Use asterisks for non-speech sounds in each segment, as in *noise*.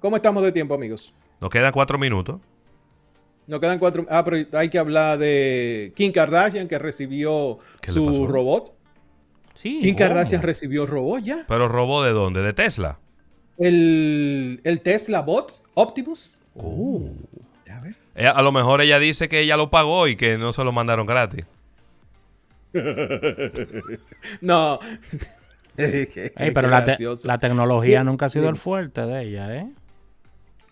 ¿Cómo estamos de tiempo, amigos? Nos quedan cuatro minutos. Nos quedan cuatro. Ah, pero hay que hablar de Kim Kardashian que recibió su robot. Sí. Kim Kardashian recibió robot ya. ¿Pero robot de dónde? ¿De Tesla? El, el Tesla Bot Optimus. Oh. A, eh, a lo mejor ella dice que ella lo pagó y que no se lo mandaron gratis. *laughs* no. *laughs* pero la, tecnología nunca ha sido el fuerte de ella, ¿eh?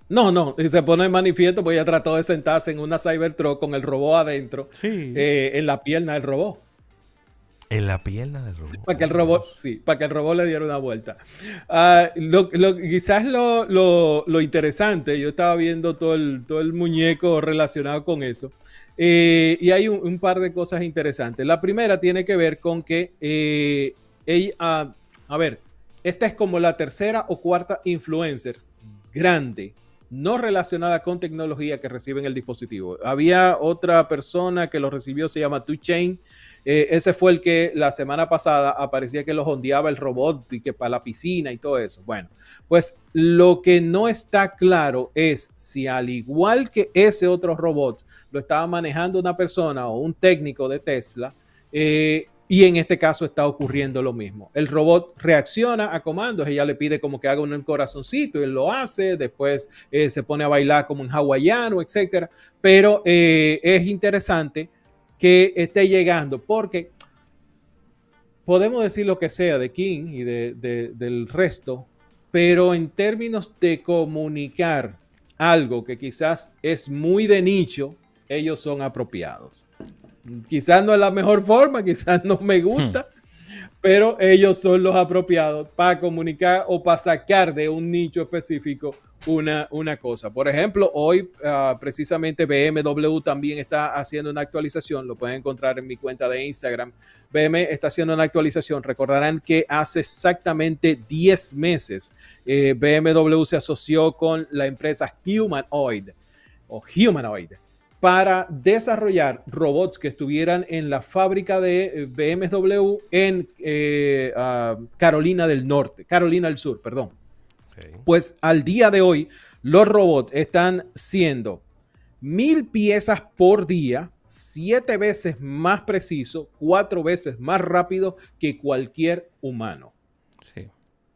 No, no, y se pone en manifiesto pues ella trató de sentarse en una Cybertruck con el robot adentro, eh, en la pierna del robot. En la pierna del robot. Para que el robot, sí, para que el robot le diera una vuelta. Ah, lo, quizás lo, interesante, yo estaba viendo todo el, todo el muñeco relacionado con eso, eh, y hay un, par de cosas interesantes. La primera tiene que ver con que ella, ah, a ver, esta es como la tercera o cuarta influencer grande, no relacionada con tecnología que reciben el dispositivo. Había otra persona que lo recibió, se llama TuChain. chain eh, ese fue el que la semana pasada aparecía que los ondeaba el robot y que para la piscina y todo eso. Bueno, pues lo que no está claro es si al igual que ese otro robot lo estaba manejando una persona o un técnico de Tesla, eh, y en este caso está ocurriendo lo mismo. El robot reacciona a comandos, ella le pide como que haga un corazoncito, él lo hace, después eh, se pone a bailar como un hawaiano, etcétera. Pero eh, es interesante que esté llegando porque podemos decir lo que sea de King y del resto, pero en términos de comunicar algo que quizás es muy de nicho, ellos son apropiados. Quizás no es la mejor forma, *laughs* quizás no me gusta, pero ellos son los apropiados para comunicar o para sacar de un nicho específico una, una cosa. Por ejemplo, hoy ah, precisamente BMW también está haciendo una actualización, lo pueden encontrar en mi cuenta de Instagram. BMW está haciendo una actualización, recordarán que hace exactamente 10 meses eh, BMW se asoció con la empresa Humanoid o Humanoid para desarrollar robots que estuvieran en la fábrica de eh, BMW en eh, ah, Carolina del Norte, Carolina del Sur, perdón. Pues al día de hoy, los robots están siendo mil piezas por día, siete veces más preciso, cuatro veces más rápido que cualquier humano. Sí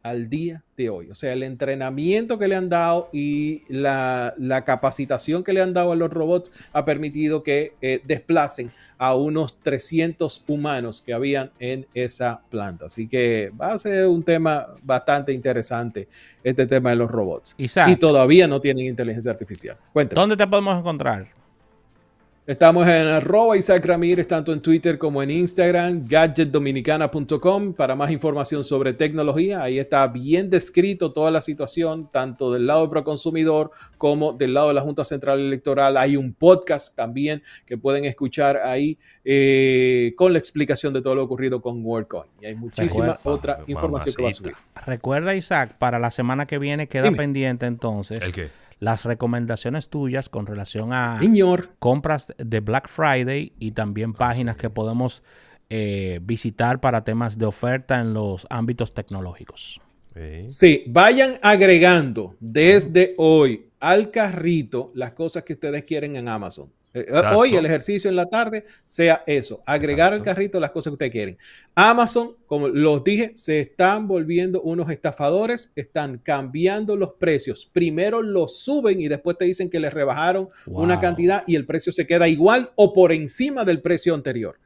al día de hoy. O sea, el entrenamiento que le han dado y la, capacitación que le han dado a los robots ha permitido que eh, desplacen a unos 300 humanos que habían en esa planta. Así que va a ser un tema bastante interesante, este tema de los robots. y todavía no tienen inteligencia artificial. Cuéntame. ¿Dónde te podemos encontrar? Estamos en arroba Isaac Ramírez, tanto en Twitter como en Instagram, gadgetdominicana.com para más información sobre tecnología. Ahí está bien descrito toda la situación, tanto del lado del proconsumidor como del lado de la Junta Central Electoral. Hay un podcast también que pueden escuchar ahí eh, con la explicación de todo lo ocurrido con WorldCoin. Y hay muchísima otra información que va a subir. Recuerda, Isaac, para la semana que viene queda pendiente entonces las recomendaciones tuyas con relación a compras de Black Friday y también ah, páginas que podemos eh, visitar para temas de oferta en los ámbitos tecnológicos. sí, vayan agregando desde hoy al carrito las cosas que ustedes quieren en Amazon. Hoy el ejercicio en la tarde sea eso, agregar al carrito las cosas que ustedes quieren. Amazon, como los dije, se están volviendo unos estafadores, están cambiando los precios. Primero los suben y después te dicen que les rebajaron una cantidad y el precio se queda igual o por encima del precio anterior.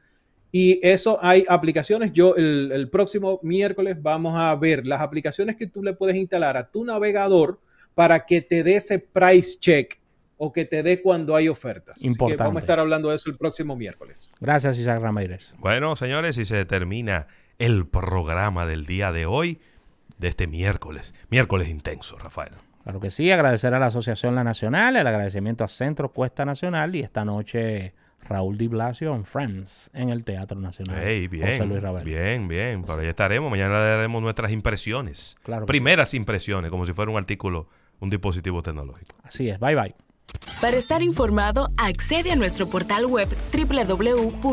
Y eso hay aplicaciones. Yo el, el próximo miércoles vamos a ver las aplicaciones que tú le puedes instalar a tu navegador para que te dé ese price check o que te dé cuando hay ofertas. Importante. Así vamos a estar hablando de eso el próximo miércoles. Gracias, Isaac Ramírez. Bueno, señores, y se termina el programa del día de hoy, de este miércoles. Miércoles intenso, Rafael. Claro que sí, agradecer a la Asociación La Nacional, el agradecimiento a Centro Cuesta Nacional y esta noche Raúl Di Blasio en Friends en el Teatro Nacional. bien, José Luis bien, bien, por ahí estaremos. Mañana le daremos nuestras impresiones. Primeras impresiones, como si fuera un artículo, un dispositivo tecnológico. Así es, bye bye. Para estar informado, accede a nuestro portal web www